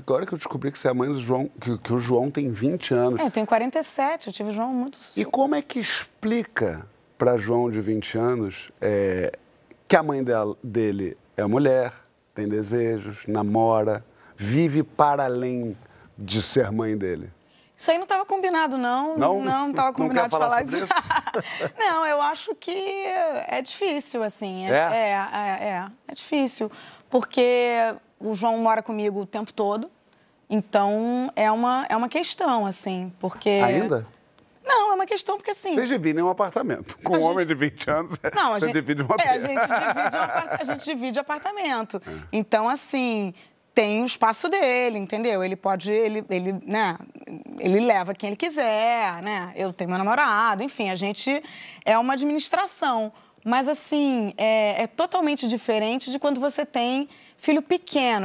agora que eu descobri que você é a mãe do João, que, que o João tem 20 anos. É, eu tenho 47, eu tive o João muito... E como é que explica para João de 20 anos é, que a mãe dela, dele é mulher, tem desejos, namora, vive para além de ser mãe dele? Isso aí não estava combinado, não. Não? Não estava combinado não de falar, falar isso. isso. não, eu acho que é difícil, assim. É? É, é, é, é, é difícil. Porque o João mora comigo o tempo todo. Então, é uma, é uma questão, assim, porque... Ainda? Não, é uma questão porque assim. Vocês dividem um apartamento. Com gente... um homem de 20 anos, é, não, a gente, divide uma é, a gente divide um apart... A gente divide apartamento. É. Então, assim, tem o espaço dele, entendeu? Ele pode. Ele, ele, né, ele leva quem ele quiser, né? Eu tenho meu namorado, enfim, a gente é uma administração. Mas, assim, é, é totalmente diferente de quando você tem filho pequeno.